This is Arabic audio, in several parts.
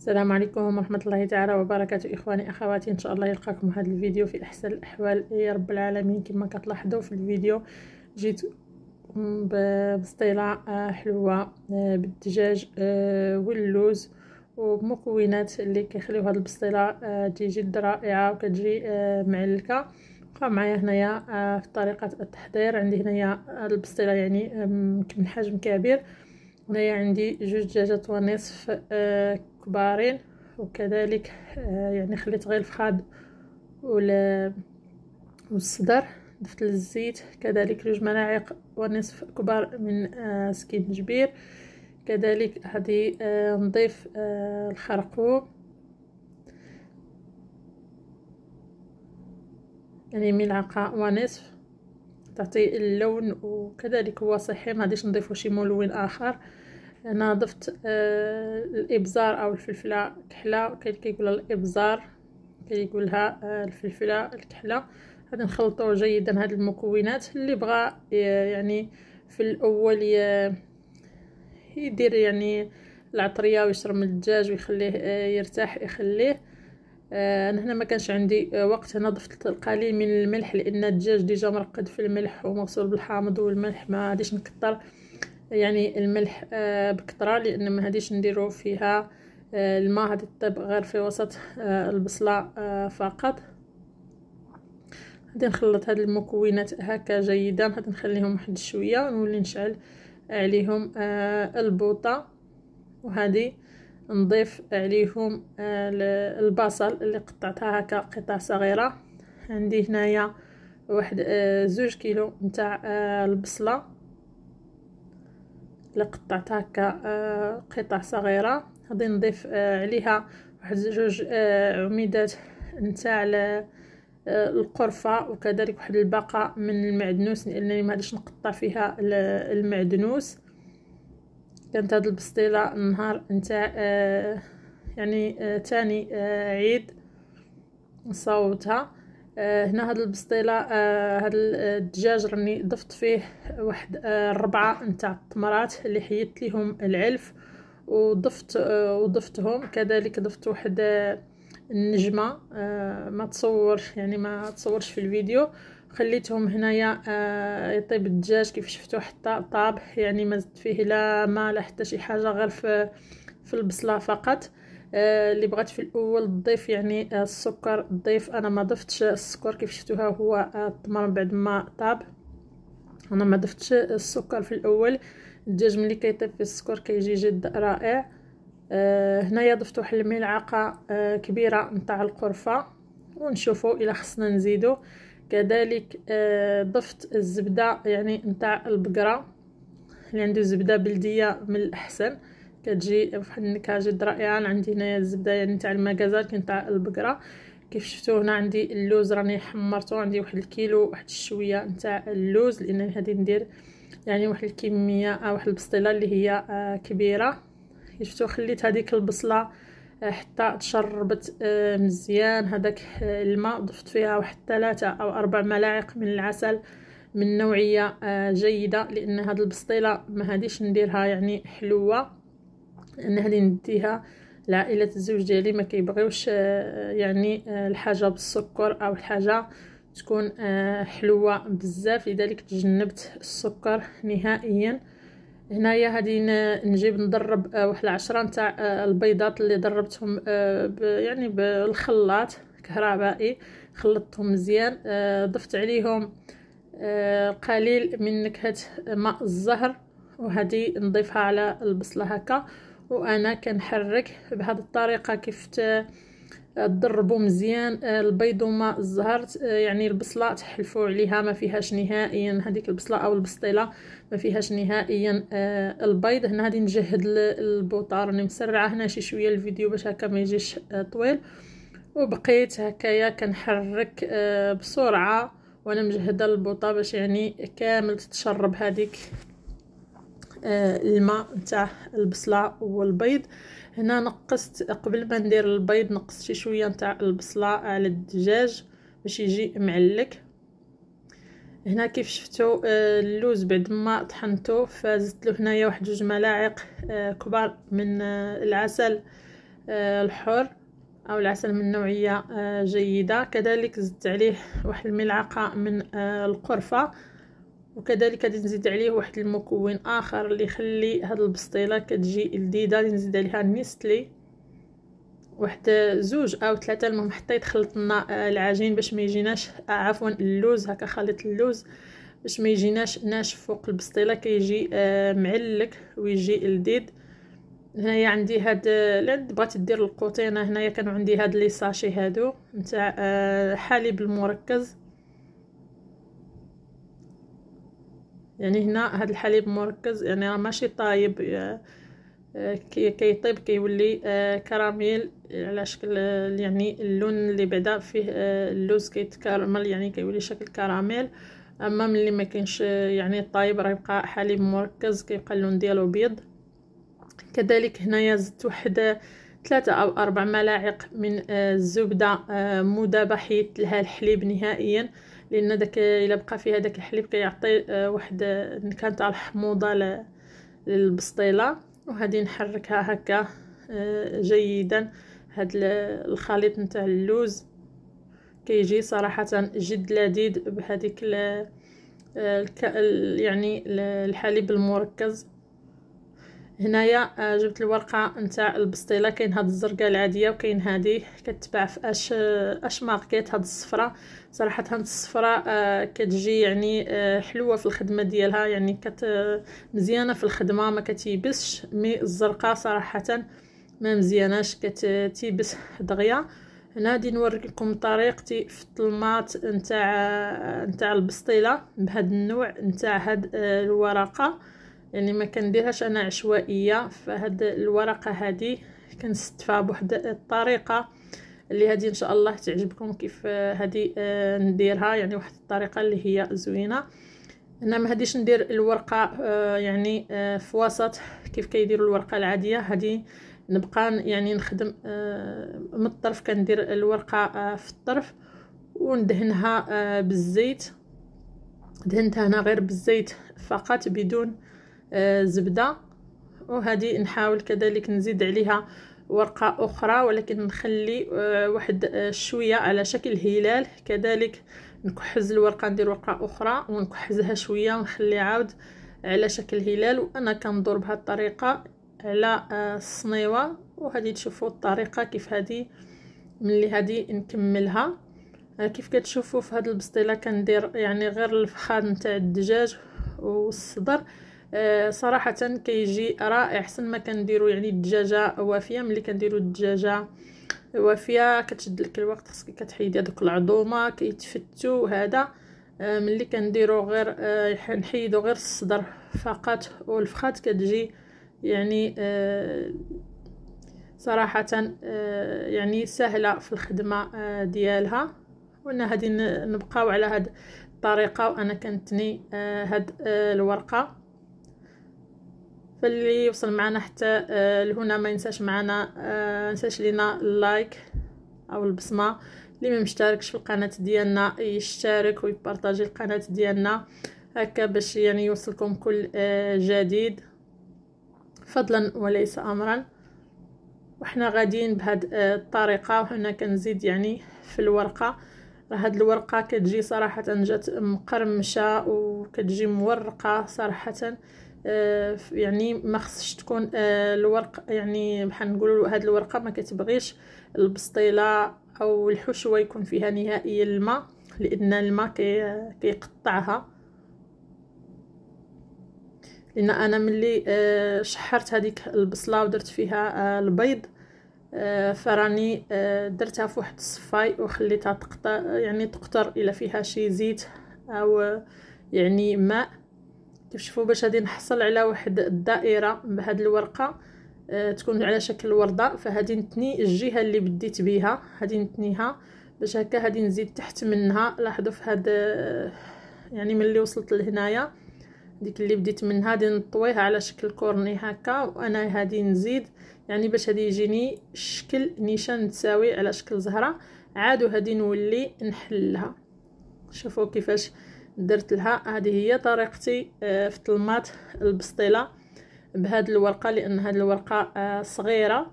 السلام عليكم ورحمة الله تعالى وبركاته إخواني أخواتي إن شاء الله يلقاكم هذا الفيديو في أحسن الأحوال يا رب العالمين كما كتلاحظوا في الفيديو جيت بستيلة آه، حلوة آه، بالدجاج آه، واللوز ومكونات اللي كيخليو هاد البسطيلة تجي جد رائعة وكتجي معلكة بقى معايا هنايا في طريقة التحضير عندي هنايا البسطيلة يعني من حجم كبير هنايا عندي جوج دجاجات ونصف كبارين وكذلك آه، يعني خليت غير الفخاد ولا والصدر ضفت الزيت كذلك جوج ملاعق ونصف كبار من آه، جبير كذلك غادي آه، نضيف الخرقوم يعني ملعقه ونصف تعطي اللون وكذلك هو صحي ما غاديش نضيفو شي ملون اخر هنا ضفت آه، الابزار او الفلفله كحله كاين كيقول الابزار كيقولها يقولها آه، الفلفله الكحله غادي نخلطو جيدا هاد المكونات اللي بغى آه، يعني في الاول يدير يعني العطريه ويشرب من الدجاج ويخليه يرتاح يخليه انا هنا ما كانش عندي وقت هنا ضفت القليل من الملح لان الدجاج ديجا مرقد في الملح ومغسول بالحامض والملح ما غاديش نكثر يعني الملح آه، بكثره لان ما هديش نديرو فيها آه، الماء غادي طيب غير في وسط آه، البصله فقط غادي نخلط هاد المكونات هكا جيدا غادي نخليهم واحد شويه ونولي نشعل عليهم البوطه وهذه نضيف عليهم البصل اللي قطعتها هكا قطع صغيره عندي هنايا واحد زوج كيلو نتاع البصله الا قطعت هكا قطع صغيره غادي نضيف آه، عليها واحد جوج آه، عميدات نتاع آه، القرفه وكذلك واحد الباقه من المعدنوس لانني ما غاديش نقطع فيها المعدنوس كانت هاد البسطيله النهار نتاع يعني تاني عيد نصاوبتها آه، هنا هاد البسطيله آه، هاد آه، الدجاج راني ضفت فيه واحد ربعة نتاع التمرات اللي حيدت ليهم العلف وضفت وضفتهم كذلك ضفت واحد النجمه ما تصورش يعني ما تصورش في الفيديو خليتهم هنايا يطيب الدجاج كيف شفتوا حتى طاب يعني ما زدت فيه لا ما لا حتى شي حاجه غير في في البصله فقط آه، اللي بغات في الاول تضيف يعني آه، السكر تضيف انا ما ضفتش السكر كيف شفتوها هو آه، التمر بعد ما طاب انا ما ضفتش السكر في الاول الدجاج ملي كيطيب فيه السكر كيجي جد رائع هنايا ضفت واحد الملعقه كبيره نتاع القرفه ونشوفوا الا خصنا نزيدو كذلك ضفت الزبده يعني نتاع البقره اللي عنده زبده بلديه من الاحسن كتجي بواحد النكهه جد رائعه عندي هنايا الزبده يعني تاع المكازال كاين تاع البقره كيف شفتوا هنا عندي اللوز راني حمرته عندي واحد الكيلو واحد الشويه نتاع اللوز لان غادي ندير يعني واحد الكميه آه، واحد البسطيله اللي هي آه، كبيره كيف شفتوا خليت هذيك البصله آه، حتى تشربت مزيان هذاك الماء ضفت فيها واحد ثلاثة او اربع ملاعق من العسل من نوعيه جيده لان هاد البسطيله ما هاديش نديرها يعني حلوه لان هذه نديها لعائله الزوج ديالي ما كيبغيوش آه، يعني آه، الحاجه بالسكر او الحاجه تكون آه، حلوه بزاف لذلك تجنبت السكر نهائيا هنايا غادي نجيب نضرب واحد العشرة نتاع البيضات اللي ضربتهم يعني بالخلاط كهربائي خلطتهم مزيان ضفت عليهم قليل من نكهه ماء الزهر وهذه نضيفها على البصله هكا وانا كنحرك بهذه الطريقه كيف تضربوا مزيان آه، البيض وما الزهرت آه، يعني البصله تحلفوا عليها ما فيهاش نهائيا هذيك البصله او البسطيله ما فيهاش نهائيا آه، البيض هنا غادي نجهد البوطار راني مسرعه هنا شي شويه الفيديو باش هكا ما يجيش طويل وبقيت هكايا كنحرك بسرعه وانا مجهده البوطه باش يعني كامل تتشرب هذيك آه، الماء نتاع البصله والبيض هنا نقصت قبل ما ندير البيض نقصت شي شويه نتاع البصله على الدجاج باش يجي معلك هنا كيف شفتوا آه، اللوز بعد ما طحنته فزدت له هنايا واحد جوج ملاعق آه، كبار من العسل الحر او العسل من نوعيه جيده كذلك زدت عليه واحد الملعقه من القرفه وكذلك غادي نزيد عليه واحد المكون اخر اللي يخلي هاد البسطيله كتجي لذيذه غادي نزيد عليها نيستلي واحد زوج او ثلاثه المهم حطيت خلطنا آه، العجين باش ما يجيناش آه، عفوا اللوز هكا خليط اللوز باش ما يجيناش ناشف فوق البسطيله كيجي آه، معلك ويجي لذيذ هنايا عندي هاد لاد بغات دير القوطينه هنايا كانوا عندي هاد لي ساشي هادو نتاع حليب المركز يعني هنا هاد الحليب مركز يعني راه ماشي طايب آه، آه، كي كيطيب كيولي آه، كراميل على شكل يعني اللون اللي بعدا فيه اللوز كيتكرمل يعني كيولي شكل كراميل اما ملي ما كاينش يعني طايب راه يبقى حليب مركز كيبقى اللون ديالو بيض كذلك هنايا زدت واحد ثلاثة او اربع ملاعق من الزبده مذابه حيت لها الحليب نهائيا لان داك الا بقى فيها داك الحليب كيعطي آه، واحد النكهه تاع الحموضه للبسطيله وهادي نحركها هكا آه، جيدا هاد الخليط نتاع اللوز كيجي صراحه جد لذيذ بهذيك آه، يعني الحليب المركز هنايا آه، جبت الورقه نتاع البسطيله كاين هاد الزرقاء العاديه وكاين هادي كتباع في اش اش ماركت هاد الصفراء صراحه هاد الصفراء آه، كتجي يعني آه، حلوه في الخدمه ديالها يعني كت مزيانه في الخدمه ما كتيبسش مي الزرقاء صراحه ما مزياناش كتيبس دغيا هنا غادي نوريكم طريقتي في الطلمات نتاع نتاع البسطيله بهاد النوع نتاع هاد الورقه يعني ما كنديرهاش انا عشوائيه فهاد الورقه هادي كنستفها بواحد الطريقه اللي هادي ان شاء الله تعجبكم كيف هادي آه، نديرها يعني واحد الطريقه اللي هي زوينه انا ما هاديش ندير الورقه آه، يعني آه، في وسط كيف كيديروا الورقه العاديه هادي نبقى يعني نخدم من الطرف كندير الورقه في الطرف وندهنها بالزيت دهنتها هنا غير بالزيت فقط بدون آه، زبده وهذه نحاول كذلك نزيد عليها ورقه اخرى ولكن نخلي آه، واحد آه، شويه على شكل هلال كذلك نكحز الورقه ندير ورقه اخرى ونكحزها شويه ونخلي عاود على شكل هلال وانا كندور بهذه الطريقه على الصنيوه وهذه تشوفوا الطريقه كيف هذه ملي هذه نكملها كيف كتشوفوا في هذه البسطيله كندير يعني غير الفخاد نتاع الدجاج والصدر آه، صراحه كيجي رائع حسن ما كنديرو يعني الدجاجه وافيه ملي كنديرو الدجاجه وافيه كتشد لك الوقت خصك كتحيدي هذوك العظومه كيتفتو هذا آه، ملي كنديرو غير آه، نحيدو غير الصدر فقط والفخات كتجي يعني صراحه يعني سهله في الخدمه ديالها وانا غادي نبقاو على هاد الطريقه وانا كنتني هاد الورقه فاللي وصل معنا حتى آه، لهنا ما ينساش معنا ينساش آه، لينا اللايك او البصمه اللي ما مشتركش في القناه ديالنا يشترك ويبارطاجي القناه ديالنا هكا باش يعني يوصلكم كل آه، جديد فضلا وليس امرا وحنا غاديين بهاد الطريقه وحنا كنزيد يعني في الورقه راه هاد الورقه كتجي صراحه جات مقرمشه وكتجي مورقه صراحه آه، يعني ما خصش تكون آه، الورق يعني بحال نقولوا هاد الورقه ما كتبغيش البسطيله او الحشوه يكون فيها نهائيا الماء لان الماء كيقطعها لان انا ملي آه، شحرت هذيك البصله ودرت فيها البيض فراني درتها في واحد الصفاي وخليتها تقطر يعني تقطر الى فيها شي زيت او يعني ماء كيف شوفوا باش غادي نحصل على واحد الدائره بهاد الورقه أه تكون على شكل ورده فهادي نتني الجهه اللي بديت بيها هادي نتنيها باش هكا هادي نزيد تحت منها لاحظوا في هاد آه، يعني ملي وصلت لهنايا ديك اللي بديت منها غادي نطويها على شكل كورني هكا وانا هادي نزيد يعني باش هادي يجيني شكل نيشان متساوي على شكل زهره عادو هادي نولي نحلها شوفوا كيفاش درت لها هذه هي طريقتي آه، في طلمات البسطيله بهاد الورقه لان هاد الورقه آه، صغيره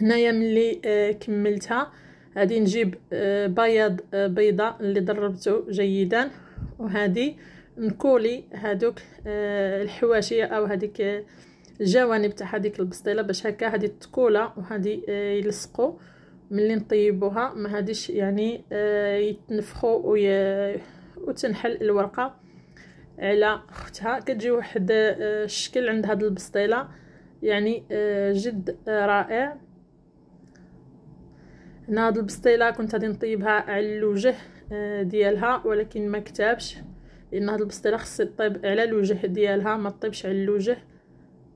هنايا ملي آه، كملتها غادي نجيب بياض بيضه اللي دربته جيدا وهذه نكولي هادوك الحواشيه او هذيك الجوانب تاع هذيك البسطيله باش هكا هذه تكولا وهذه يلصقوا ملي نطيبوها ما هاديش يعني يتنفخوا وتنحل الورقه على اختها كتجي واحد آه، الشكل عند هاد البسطيله يعني آه، جد رائع هنا هاد البسطيله كنت غادي نطيبها على الوجه آه، ديالها ولكن ما كتابش لان هاد البسطيله خص طيب على الوجه ديالها ما طيبش على الوجه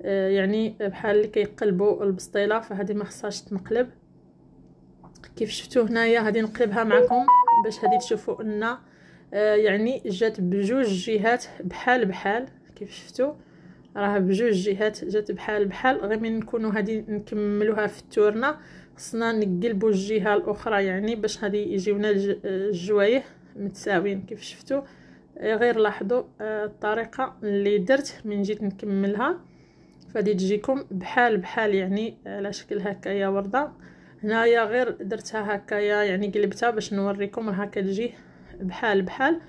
يعني بحال اللي كيقلبوا البسطيله فهذه ما خصهاش تنقلب كيف شفتوا هنايا غادي نقلبها معكم باش هادي تشوفوا ان آه، يعني جات بجوج جهات بحال بحال كيف شفتوا راه بجوج جهات جات بحال بحال غير من نكونوا هادي نكملوها في التورنه خصنا نقلبوا الجهه الاخرى يعني باش غادي يجيونا الجوايه متساويين كيف شفتوا آه، غير لاحظوا آه، الطريقه اللي درت من جيت نكملها فغادي تجيكم بحال بحال يعني على شكل هكايا ورده هنايا غير درتها هكايا يعني قلبتها باش نوريكم راها كتجي بحال بحال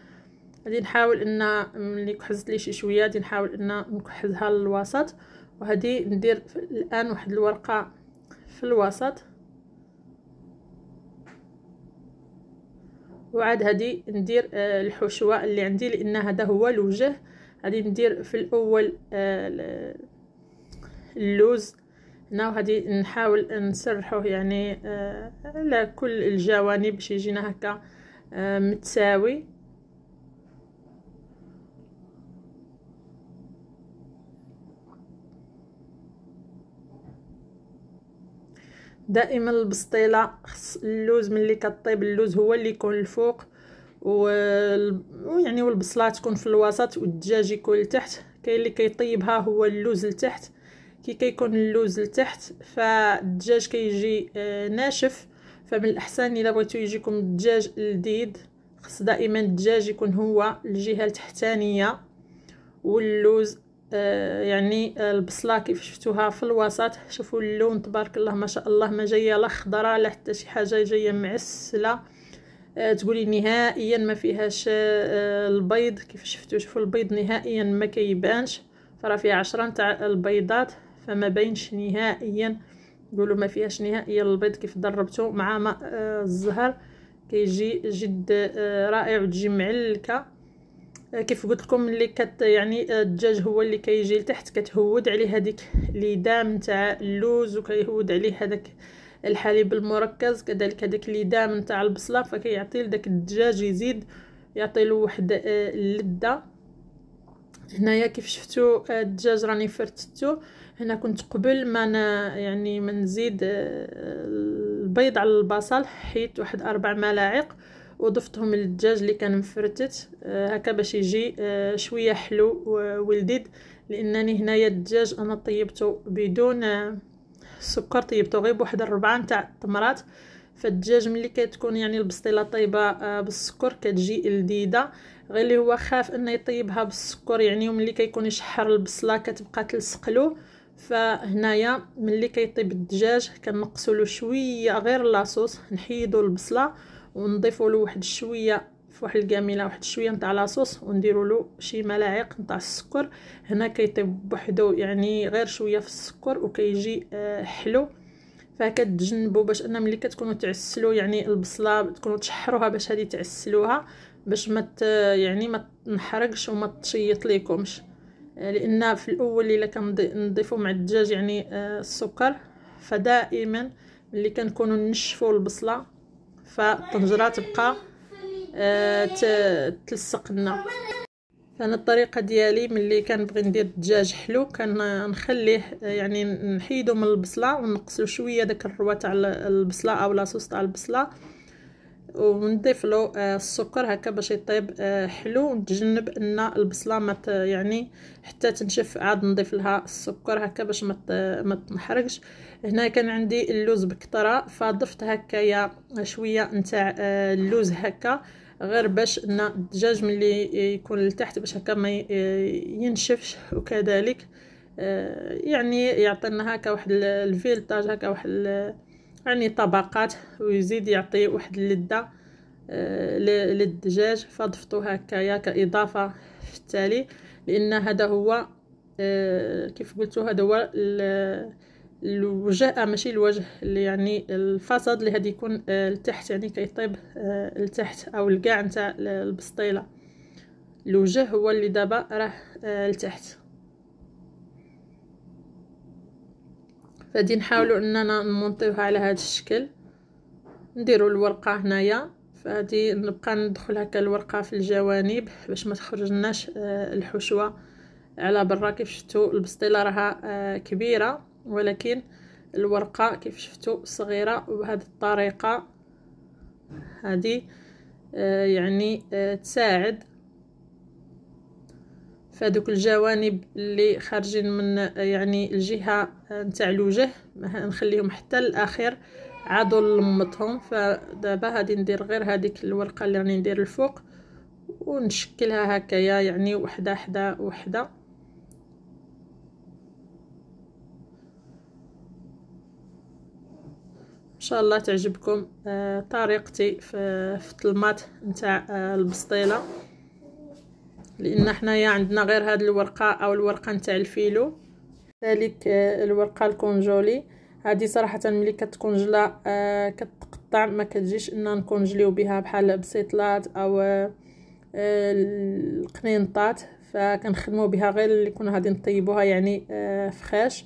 غادي نحاول ان ملي كحزت لي شي شويه غادي نحاول ان نكحزها للوسط وهادي ندير الان واحد الورقه في الوسط وعاد هادي ندير آه، الحشوه اللي عندي لان هذا هو الوجه غادي ندير في الاول آه، اللوز هنا وغادي نحاول نسرحوه يعني آه، على كل الجوانب باش يجينا هكا آه، متساوي دائما البسطيله خص اللوز ملي كطيب اللوز هو اللي يكون الفوق ويعني والبصله تكون في الوسط والدجاج يكون لتحت كاين اللي كيطيبها هو اللوز لتحت كي كيكون اللوز لتحت فالدجاج كيجي آه، ناشف فمن الاحسن الا بغيتو يجيكم الدجاج لذيذ خص دائما الدجاج يكون هو الجهه التحتانيه واللوز آه يعني البصله كيف شفتوها في الوسط شوفوا اللون تبارك الله ما شاء الله ما جايه لا خضره لا حتى شي حاجه جايه معسله آه تقولي نهائيا ما فيهاش آه البيض كيف شفتوا شوفوا البيض نهائيا ما كيبانش فراه فيها 10 تاع البيضات فما بينش نهائيا قولوا ما فيهاش نهائيا البيض كيف ضربته مع ماء آه، الزهر كيجي جد آه، رائع وتجي معلكه آه، كيف قلت لكم اللي كت يعني الدجاج هو اللي كيجي لتحت كتهود عليه هذيك ليدام تاع اللوز وكيهود عليه هذاك الحليب المركز كذلك هذاك ليدام تاع البصله فكيعطي لداك الدجاج يزيد يعطي له واحد اللذه هنايا كيف شفتوا آه، الدجاج راني فرتتو هنا كنت قبل ما انا يعني ما نزيد آه، البيض على البصل حيت واحد اربع ملاعق وضفتهم للدجاج اللي كان مفرتت آه، هكا باش يجي شويه حلو ولذيذ لانني هنايا الدجاج انا طيبته بدون السكر طيبته غير بواحد الربعه نتاع التمرات فالدجاج ملي كتكون يعني البسطيله طيبه بالسكر كتجي لذيذه غير اللي هو خاف انه يطيبها بالسكر يعني وملي كيكون يشحر البصله كتبقى تلصق له فهنايا ملي كيطيب الدجاج كنقصوا له شويه غير لاصوص نحيدوا البصله ونضيفوا له واحد شويه في واحد الكاميله واحد شويه نتاع لاصوص ونديروا له شي ملاعق نتاع السكر هنا كيطيب بوحدو يعني غير شويه في السكر وكيجي آه، حلو فكتجنبوا باش ان ملي كتكونوا تعسلوا يعني البصله تكونوا تشحروها باش هذه تعسلوها باش ما يعني ما تنحرقش وما تشيط ليكمش آه، لان في الاول الا كنضيفو مع الدجاج يعني آه، السكر فدائما ملي كنكونوا نشفوا البصله فالطنجره تبقى آه، تلصق لنا فانا الطريقه ديالي ملي كنبغي ندير الدجاج حلو كنخليه يعني نحيدو من البصله ونقصو شويه داك الروا تاع البصله او لاصوص تاع البصله ونضيف له آه، السكر هكا باش يطيب آه، حلو ونتجنب ان البصله ما يعني حتى تنشف عاد نضيف لها السكر هكا باش ما ما تنحرقش هنا كان عندي اللوز بكثره فضفت هكايا شويه نتاع آه، اللوز هكا غير باش ان الدجاج ملي يكون لتحت باش هكا ما ينشفش وكذلك يعني يعطينا هكا واحد الفيلتاج هكا واحد يعني طبقات ويزيد يعطي واحد اللذة آه، للدجاج فضفتو هكايا كإضافة في التالي لأن هذا هو آه، كيف قلتو هذا هو الوجه آه، ماشي الوجه اللي يعني الفصد اللي هادي يكون لتحت يعني كيطيب لتحت او الكاع نتاع البسطيله الوجه هو اللي دابا راه لتحت غادي نحاولوا اننا نمونطيوها على هذا الشكل نديروا الورقه هنايا فهادي نبقى ندخل هكا الورقه في الجوانب باش ما تخرجناش آه، الحشوه على برا كيف شفتوا البسطيله راها آه، كبيره ولكن الورقه كيف شفتوا صغيره وبهذه الطريقه هذه آه، يعني تساعد فهذوك الجوانب اللي خارجين من يعني الجهه آه، نتاع الوجه نخليهم حتى الاخير عاد نلمطهم فدابا غادي ندير غير هذيك الورقه اللي راني ندير الفوق ونشكلها هكايا يعني وحده حدا وحده ان شاء الله تعجبكم آه، طريقتي في الطلمات نتاع آه، البسطيله لان حنايا عندنا غير هاد الورقه او الورقه نتاع الفيلو كذلك آه، الورقه الكونجولي هذه صراحه ملي كتكونجلا آه كتقطع ما كتجيش ان نكونجليو بها بحال بسيطلات او آه، آه، القنينطات فكنخدمو بها غير اللي كنا غادي نطيبوها يعني فخاش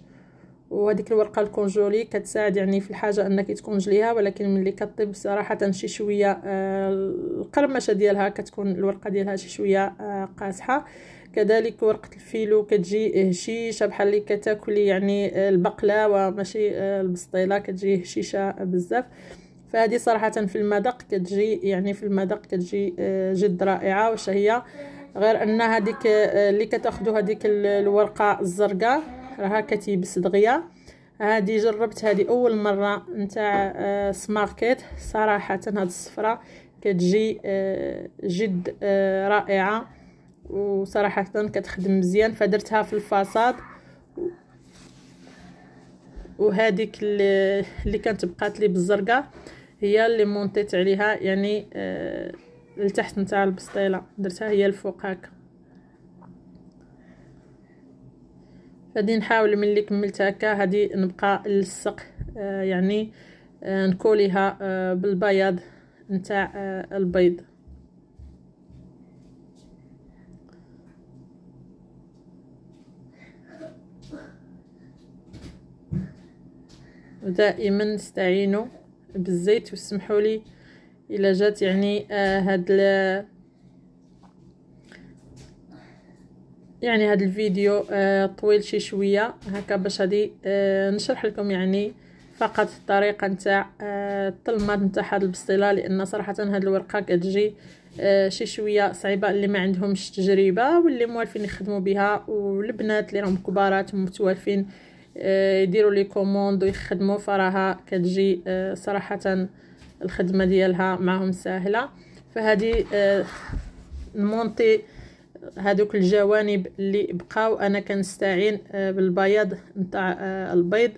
وهذيك الورقه الكونجولي كتساعد يعني في الحاجه انك تكونجليها ولكن ملي كطيب صراحه شي شويه آه، القرمشه ديالها كتكون الورقه ديالها شي شويه آه، قاسحه كذلك ورقه الفيلو كتجي هشيشه بحال اللي كتاكلي يعني آه، البقله وماشي البسطيله كتجي هشيشه بزاف فهذه صراحه في المذاق كتجي يعني في المذاق كتجي جد رائعه واش هي غير ان هذيك اللي كتاخذوا هذيك الورقه الزرقاء راه كتيبس دغيا هادي جربت هادي اول مره نتاع سماركيت آه، صراحه هاد الصفره كتجي آه، جد آه، رائعه وصراحه كتخدم مزيان فدرتها في الفاصاد وهذيك اللي, كانت بقات لي بالزرقاء هي اللي مونطيت عليها يعني آه التحت نتاع البسطيله درتها هي الفوق هكا غادي نحاول ملي كملت هكا غادي نبقى نلصق آه، يعني آه، نكوليها آه، بالبياض نتاع البيض ودائما نستعينوا بالزيت وسمحوا لي الا جات يعني آه هاد يعني هذا الفيديو آه، طويل شي شويه هكا باش هادي آه، نشرح لكم يعني فقط الطريقه نتاع آه، الطلمات نتاع هاد البسطيله لان صراحه هاد الورقه كتجي شي شويه صعيبه اللي ما عندهمش تجربه واللي موالفين يخدموا بها والبنات اللي راهم كبارات ومتوالفين يديروا لي كوموند ويخدموا فراها كتجي صراحه الخدمه ديالها معهم ساهله فهذه نمونطي هذوك الجوانب اللي بقاو انا كنستعين آه، بالبياض نتاع آه، البيض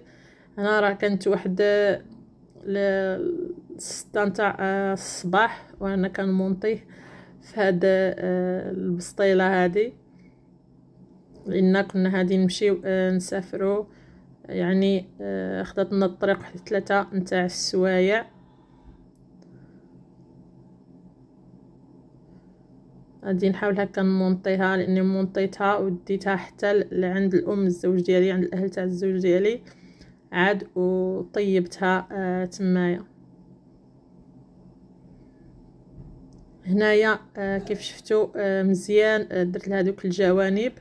هنا راه كانت واحد الستة آه، نتاع الصباح وانا كنمونطيه في هاد البسطيله هادي لان كنا غادي نمشيو نسافرو يعني خدات الطريق واحد ثلاثة نتاع السوايع غادي نحاول هكا نمونطيها لاني مونطيتها وديتها حتى لعند الام الزوج ديالي عند الاهل تاع الزوج ديالي عاد وطيبتها آه تمايا هنايا آه كيف شفتوا آه مزيان آه درت لها دوك الجوانب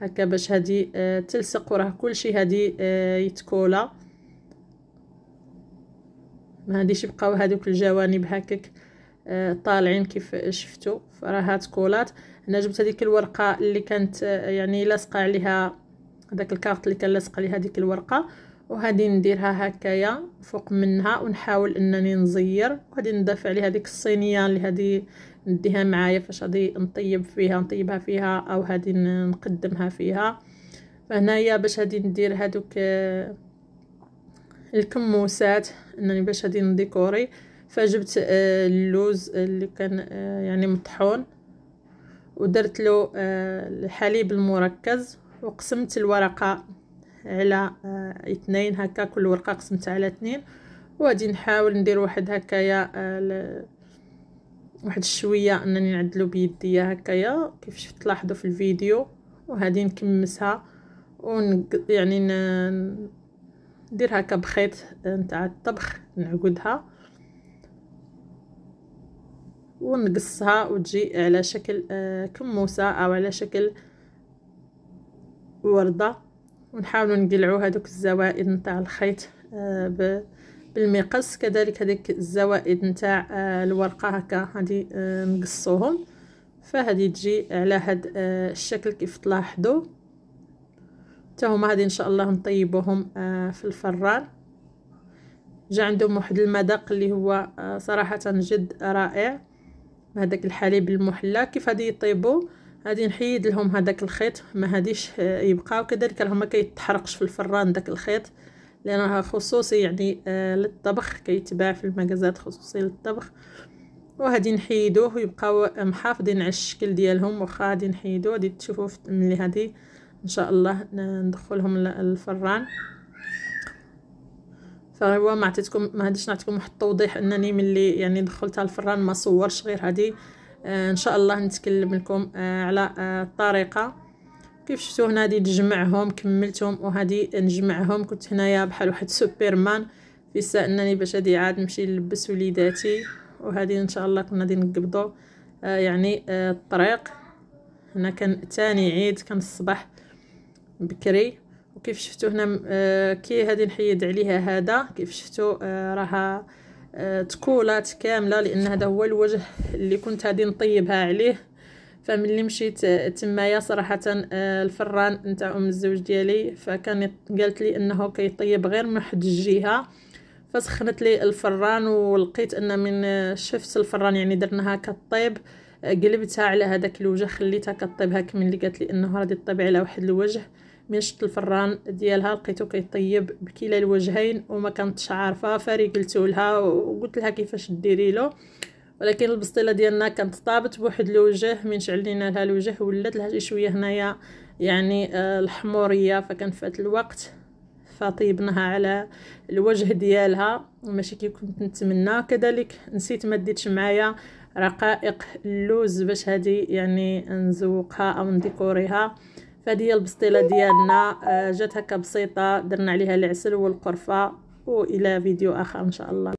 هكا باش هادي آه تلصق وراه كلشي هادي آه يتكولا ما غاديش يبقاو هادوك الجوانب هكاك آه، طالعين كيف شفتوا فراها تكولات انا جبت هذيك الورقه اللي كانت آه، يعني لاصقه عليها داك الكارت اللي كان لاصق عليها هذيك الورقه وهادي نديرها هكايا فوق منها ونحاول انني نزير وغادي نضيف عليها ديك الصينيه اللي هادي نديها معايا فاش غادي نطيب فيها نطيبها فيها او غادي نقدمها فيها فهنايا باش غادي ندير هادوك آه، الكموسات انني باش غادي نديكوري فجبت آه، اللوز اللي كان آه، يعني مطحون ودرت له آه، الحليب المركز وقسمت الورقه على اثنين هكا كل ورقه قسمتها على اثنين وغادي نحاول ندير واحد هكايا واحد الشويه انني نعدلو بيديا هكايا كيف شفت تلاحظوا في الفيديو وهادي نكمسها ون يعني ندير هكا بخيط نتاع الطبخ نعقدها ونقصها وتجي على شكل آه، كموسة او على شكل وردة ونحاول نقلعوا هذوك الزوائد نتاع الخيط آه، بالمقص كذلك هذيك الزوائد نتاع آه، الورقة هكا غادي نقصوهم فهذه تجي على هاد الشكل كيف تلاحظوا حتى هما هادي ان شاء الله نطيبوهم في الفران جا عندهم واحد المذاق اللي هو صراحه جد رائع هذاك الحليب المحلى كيف غادي يطيبوا غادي نحيد لهم هذاك الخيط ما غاديش يبقى وكذلك راه ما كيتحرقش في الفران داك الخيط لان خصوصي يعني آه، للطبخ كيتباع في المجازات خصوصي للطبخ وغادي نحيدوه ويبقاو محافظين على الشكل ديالهم واخا غادي نحيدو غادي تشوفوا ملي هادي ان شاء الله ندخلهم الفران فهو ما عطيتكم ما غاديش نعطيكم واحد التوضيح انني ملي يعني دخلتها الفران ما صورش غير هادي آه ان شاء الله نتكلم لكم آه على آه الطريقه كيف شفتوا هنا هادي نجمعهم كملتهم وهادي نجمعهم كنت هنايا بحال واحد سوبرمان في انني باش هادي عاد نمشي نلبس وليداتي وهادي ان شاء الله كنا غادي نقبضوا آه يعني آه الطريق هنا كان ثاني عيد كان الصباح بكري وكيف شفتوا هنا آه، كي هذه نحيد عليها هذا كيف شفتوا آه، راها آه، تكولات كامله لان هذا هو الوجه اللي كنت غادي نطيبها عليه فملي مشيت تمايا صراحه الفران نتاع ام الزوج ديالي فكان قالت لي انه كيطيب غير من واحد الجهه فسخنت لي الفران ولقيت ان من شفت الفران يعني درناها كطيب قلبتها على هذاك الوجه خليتها كطيب هاك من اللي قالت لي انه غادي طيب على واحد الوجه من شت الفران ديالها لقيتو كيطيب بكلا الوجهين وما كنتش عارفه فاري قلتو لها وقلت لها كيفاش ديري له ولكن البسطيله ديالنا كانت طابت بواحد الوجه من شعلينا لها الوجه ولات لها شي شويه هنايا يعني آه، الحموريه فكان فات الوقت فطيبناها على الوجه ديالها ماشي كي كنت نتمنى كذلك نسيت ما ديتش معايا رقائق اللوز باش هذه يعني نزوقها او نديكوريها فهذه البسطيله ديالنا آه، جات هكا بسيطه درنا عليها العسل والقرفه والى فيديو اخر ان شاء الله